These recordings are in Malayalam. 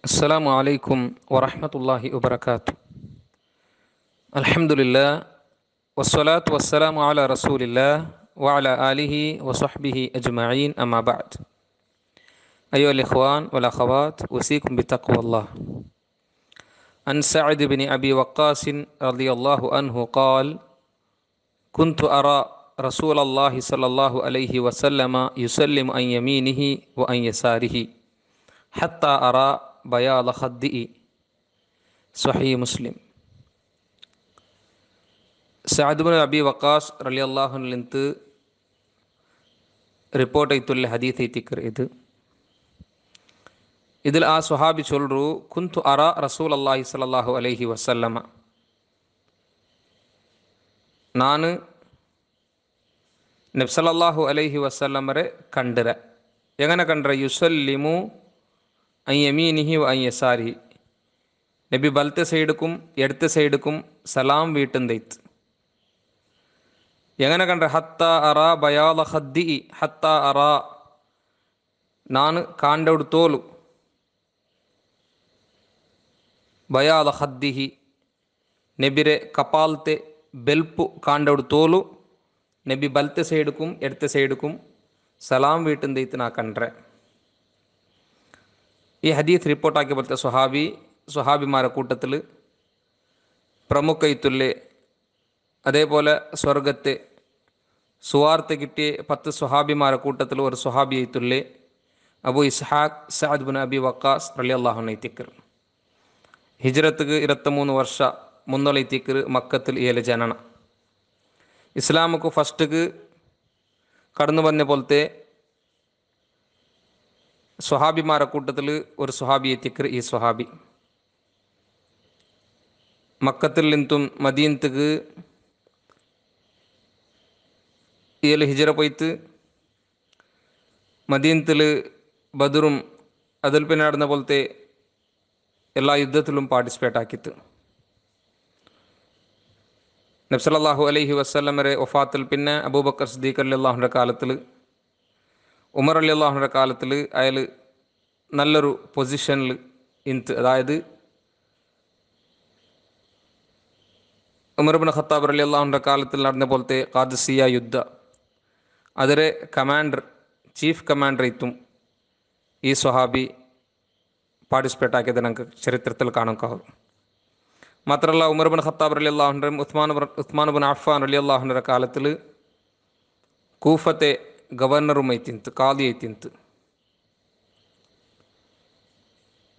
السلام عليكم ورحمة الله وبركاته الحمد لله والصلاة والسلام على رسول الله وعلى آله وصحبه أجمعين أما بعد أيها الإخوان والأخوات أوصيكم بتقوى الله عن سعد بن أبي وقاص رضي الله عنه قال كنت أرى رسول الله صلى الله عليه وسلم يسلم عن يمينه وعن يساره حتى أرى பயால ஹத்தி சொஹி முஸ்லிம் சாதுபுன் அபி வக்காஸ் ரலி அಲ್ಲಾಹ್ನಿಂತು ರಿಪೋರ್ಟ್ ಐತುಲ್ ಹದೀತ್ ಐತಿಕರ್ ಇದು ಇದಿಲ್ ಆ ಸುಹಾಬಿ ಚೊಲ್ರು ಕುಂತು ಅರ ರಸೂಲ್ ಅಲ್ಲಾಹಿ ಸಲಲ್ಲಾಹು ಅಲೈಹಿ ವಸಲ್ಲಮ நான் நெப்சலல்லாஹு அலைஹி வசல்லமரை கண்டுற எங்கன கண்டுற யுசல்லிமு ஐயமீனிஹி ஐயசாரி நெபி பலத்த சைடுக்கும் எடுத்த சைடுக்கும் சலாம் வீட்டும் தைத்து எங்கன கண்ட ஹத்தா அரா பயால ஹத்தி ஹத்தா அரா நான் காண்டவுடு தோலு பயால ஹத்திஹி நெபிரே கபால்தே பெல்பு காண்டவுடு தோலு நெபி பலத்த சைடுக்கும் எடுத்த சைடுக்கும் சலாம் வீட்டும் தைத்து நான் கண்டேன் ഈ ഹദീത്ത് പോലത്തെ സുഹാബി സുഹാബിമാരെ കൂട്ടത്തിൽ പ്രമുഖയിത്തുള്ളി അതേപോലെ സ്വർഗത്ത് സുവാർത്ത് കിട്ടിയ പത്ത് സുഹാബിമാരെ കൂട്ടത്തിൽ ഒരു സുഹാബിയത്തുല്ലെ Abu Ishaq Saad bin Abi Waqqas അലി അള്ളാഹു തിക്കർ ഹിജ്രത്തുക്ക് ഇരുപത്തിമൂന്ന് വർഷ മുന്നോളിത്തിക്കർ തിക്കർ മക്കത്തിൽ ഏല ജനന ഇസ്ലാമുക്ക് ഫസ്റ്റ്ക്ക് കടന്നു വന്ന പോലത്തെ സുഹാബിമാരെ കൂട്ടത്തിൽ ഒരു സ്വഹാബിയെ തിക്കർ ഈ സ്വഹാബി മക്കത്തിൽ നിന്നും മദീനത്തേക്ക് ഏഴ് ഹിജറ പോയിത്ത് മദീനത്തിൽ ബദറും അതിൽ പിന്നെ നടന്ന പോലത്തെ എല്ലാ യുദ്ധത്തിലും പാർട്ടിസിപ്പേറ്റ് ആക്കിത്ത് നബ്സലാഹു അലൈഹി വസ്ലം വരെ ഒഫാത്തിൽ പിന്നെ അബൂബക്കർ സദ്ദീഖ് അല്ലാഹുൻ്റെ കാലത്തിൽ ഉമർ അലി അള്ളാഹുവിൻ്റെ കാലത്തിൽ അയാൾ നല്ലൊരു പൊസിഷനിൽ ഇൻത്ത് അതായത് ഉമർബിൻ ഖത്താബ് അലി അള്ളാഹുവിൻ്റെ കാലത്തിൽ നടന്ന പോലത്തെ കാദസിയ യുദ്ധ അതിലെ കമാൻഡർ ചീഫ് കമാൻഡർ ഇത്തും ഈ സ്വഹാബി പാർട്ടിസിപ്പേറ്റ് ആക്കിയത് നമുക്ക് ചരിത്രത്തിൽ കാണാൻ മാത്രമല്ല ഉമർബിൻ ഖത്താബ് അലി അള്ളാഹുൻ്റെ ഉസ്മാൻ ഉസ്മാൻ ബിൻ അഫ്ഫാൻ അലി അള്ളാഹുൻ്റെ കാലത്തിൽ കൂഫത്തെ ಗವರ್ನರುಮೈತಿಂತು ಖಾಲಿಯೈತಿಂತು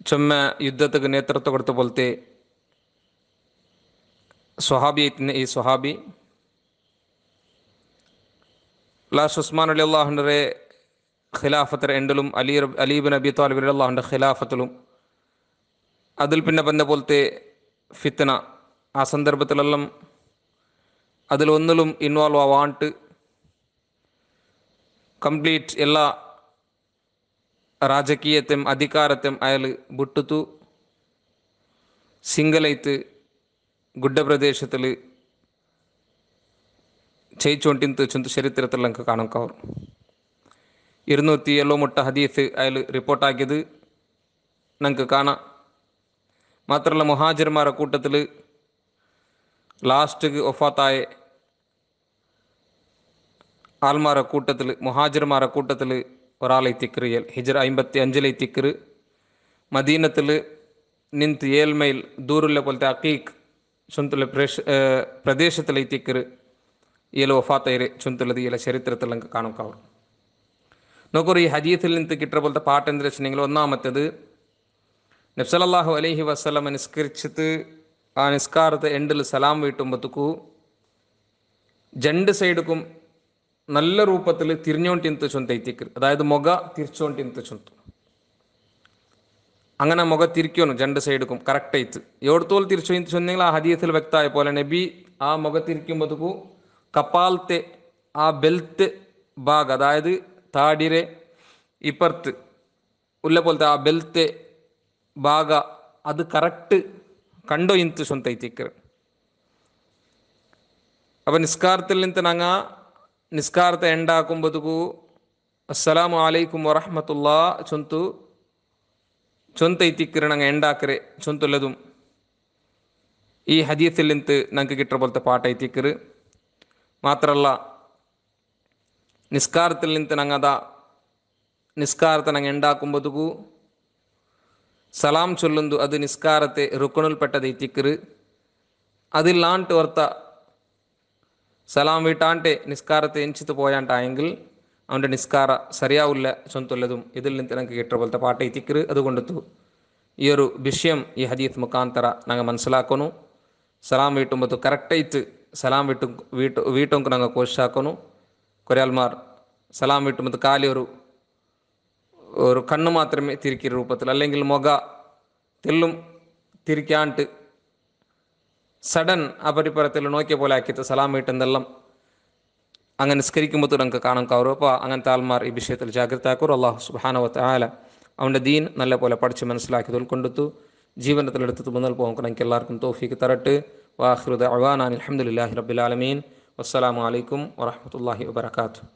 ചുമ യുദ്ധത്തിക്ക് നേതൃത്വം കൊടുത്ത പോലത്തെ സ്വഹാബി ഈ സ്വഹാബി ലാഷ് ഉസ്മാൻ അലി അള്ളാഹുൻ്റെ ഖിലാഫത്തിൽ എണ്ടിലും അലി അലീബിൻ അബി താലിബിൻ അള്ളാഹുൻ്റെ ഖിലാഫത്തിലും അതിൽ പിന്നെ പന്ന പോലത്തെ ഫിത്തന ആ സന്ദർഭത്തിലെല്ലാം അതിലൊന്നിലും ഇൻവോൾവ് ആവാണ്ട് കംപ്ലീറ്റ് എല്ലാ രാജകീയത്തെയും അധികാരത്തെയും അയാൾ വിട്ടുത്തു സിംഗലൈത്ത് ഗുഡപ്രദേശത്തിൽ చేయిచొంటింత చుంత చరిత్రతలు ఇంకా కాణం కావరు ഇരുന്നൂറ്റി എഴുപത്തെട്ട് ഹദീസ് അയാൾ റിപ്പോർട്ടാക്കിയത് നമുക്ക് കാണാം മാത്രമല്ല മുഹാജിർമാരുടെ കൂട്ടത്തിൽ ലാസ്റ്റ് ഒഫാത്തായ ஆல்மார கூட்டத்தில் முஹாஜிர்மார கூட்டத்தில் ஒரு ஆளை ஏல் ஹிஜர் ஐம்பத்தி அஞ்சிலை திக்கிரு மதீனத்தில் நிந்து ஏழ்மையில் தூரில் போலத்தை அக்கீக் சுந்துள்ள பிரேஷ் பிரதேசத்தில் தீக்கிரு ஒஃபா ஒஃபாத்தைரே சுந்துள்ளது இயல சரித்திரத்தில் இங்கே காணும் கவர் நோக்கூர் ஈ ஹஜீத்தில் நின்று கிட்ட போல பாட்டு எந்திரிச்சு நீங்கள் ஒன்றாமத்தது நெப்சலல்லாஹு அலேஹி வசலம நிஸ்கரிச்சுட்டு ஆ நிஸ்காரத்தை எண்டில் சலாம் வீட்டும்பத்துக்கு ஜெண்டு சைடுக்கும் നല്ല രൂപത്തിൽ ചുന്ത ഐത്തിക്കർ അതായത് മുഖ തിരിച്ചോണ്ടിന്തുചൊന്തു അങ്ങനെ മുഖ തിരിക്കണം രണ്ട് സൈഡുക്കും കറക്റ്റ് ആയിട്ട് എവിടത്തോൽ തിരിച്ചു ചെന്നെങ്കിൽ ആ ഹദീയത്തിൽ വ്യക്തമായ പോലെ നബി ആ മുഖ തിരിക്കുമ്പോൾ കപ്പാലത്തെ ആ ബെൽത്ത് ഭാഗ് അതായത് താടിരെ ഇപ്പുറത്ത് ഉള്ള പോലത്തെ ആ ബെൽത്ത് ഭാഗ അത് കറക്റ്റ് കണ്ടോ ഇന്ത് സ്വന്തം തിക്കർ അപ്പൊ നിസ്കാരത്തിൽ നിന്ന് ഞങ്ങൾ ನಿಸ್ಕಾರತೆ ಎಂಡಾಕುಂ ಬದುಕು ಅಸ್ಸಲಾಮು ಅಲೈಕುಮ್ ವರಹಮತುಲ್ಲಾ ಚೊಂತು ಚೊಂತ ಇತಿಕ್ಕಿರ ನಂಗೆ ಎಂಡಾಕರೆ ಲದು ಈ ಹದೀಸಲ್ಲಿಂತ ನಂಗೆ ಬಲ್ತ ಪಾಠ ಐತಿಕ್ಕಿರು ಮಾತ್ರ ಅಲ್ಲ ನಿಸ್ಕಾರತಲ್ಲಿಂತ ನಂಗದ ನಿಸ್ಕಾರತ ನಂಗೆ ಎಂಡಾಕುಂ ಬದುಕು ಸಲಾಂ ಚೊಲ್ಲೊಂದು ಅದು ನಿಸ್ಕಾರತೆ ರುಕಣುಲ್ಪಟ್ಟದೈತಿಕ್ಕಿರು അതിൽ ಅದಿಲ್ಲಾಂಟು ವರ್ತ സലാം ವೀಟಾಂಟೆ ನಿಸ್ಕಾರತೆ ಎಂಚಿತು ಪೋಯಾಂಟ ಆಯಂಗಿಲ್ അവൻ്റെ നിസ്കാര സരിയാവില്ല ചൊന്തുള്ളതും ഇതിൽ നിന്ന് നമുക്ക് കിട്ടപോലത്തെ പാട്ട എത്തിക്കറ് അതുകൊണ്ടത്തു ഈ ഒരു വിഷയം ഈ ഹദീത്ത് മുഖാന്തര ഞങ്ങൾ മനസ്സിലാക്കണു സലാം വീട്ടുമ്പോൾ കറക്റ്റായിട്ട് സലാം വീട്ടു വീട്ടു വീട്ടും ഞങ്ങൾ കോശിച്ചാക്കുന്നു കൊരയാൽമാർ സലാം വീട്ടുമ്പോൾ കാലി ഒരു ഒരു കണ്ണ് മാത്രമേ തിരിക്കുന്ന രൂപത്തിൽ അല്ലെങ്കിൽ മുഖ തെല്ലും തിരിക്കാണ്ട് സഡൻ അപരിപരത്തിൽ നോക്കിയ പോലെ ആക്കിയിട്ട് സലാം വീട്ടെന്നെല്ലാം അങ്ങനെ നിസ്കരിക്കുമ്പോൾ നമുക്ക് കാണാൻ കവറും അപ്പോൾ അങ്ങനത്തെ ആൾമാർ ഈ വിഷയത്തിൽ ജാഗ്രത ആക്കൂർ അള്ളാഹു സുബാനവത്ത് ആല അവൻ്റെ ദീൻ നല്ല പോലെ പഠിച്ച് മനസ്സിലാക്കി ഉൾക്കൊണ്ടെത്തു ജീവനത്തിലെടുത്ത് മുന്നൽ പോകുന്ന എനിക്ക് എല്ലാവർക്കും തോഫിക്ക് തരട്ട് വാഹൃദ് അവാനാൻ അലഹമുല്ലാഹി റബുലാലമീൻ വസ്സലാമലൈക്കും വാഹമത്തല്ലാഹി വാത്തു